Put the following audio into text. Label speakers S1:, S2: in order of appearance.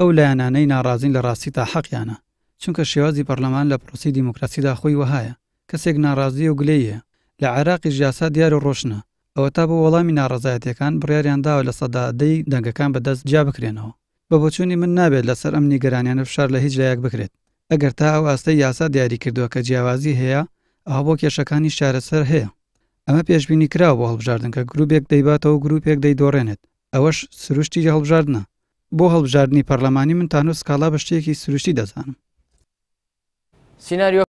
S1: ئەو لایەنانەی ناڕازین لە ڕاستی تا حەقیانە چونکە شێوازی پەرلەمان لە پرۆسی دیموکراسیدا خۆی وەهایە کەسێک ناڕازی و گلەیە لە عێراقی ژیاسا دیار و ڕۆشنە ئەوە تا بۆ وەڵامی ناڕزایەتەکان بڕیاریان داوە لە سەدادەی دەنگەکان بەدەست جا بکرێنەوە بە بۆچووی من نابێت لەسەر ئەم نیگەرانیانە فشار لە هیچ لایەک بکرێت ئەگەر تا ئەو ئاستەی یاسا دیاری کردووە کە جیاوازی هەیە ئەو بۆ کێشەکانی شارەسەر هەیە ئەمە پێشببینی کراوە بۆ هەڵبژاردن کە گروپێک دەیباتەوە گروپێک دەیدۆڕێنێت ئەوەش سروشتی هەڵبژاردنە بۆ هەڵبژاردننی پەرلەمانی من تانۆ سکاڵا بە شتێکی سروشتی دەزانم
S2: سناریۆ